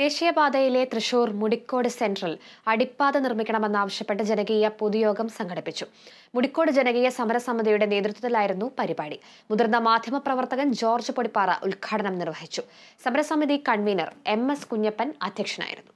ദേശീയപാതയിലെ തൃശൂർ മുടിക്കോട് സെൻട്രൽ അടിപ്പാത നിർമ്മിക്കണമെന്നാവശ്യപ്പെട്ട് ജനകീയ പൊതുയോഗം സംഘടിപ്പിച്ചു മുടിക്കോട് ജനകീയ സമരസമിതിയുടെ നേതൃത്വത്തിലായിരുന്നു പരിപാടി മുതിർന്ന മാധ്യമപ്രവർത്തകൻ ജോർജ് പൊടിപ്പാറ ഉദ്ഘാടനം നിർവഹിച്ചു സമരസമിതി കൺവീനർ എം എസ് കുഞ്ഞപ്പൻ അധ്യക്ഷനായിരുന്നു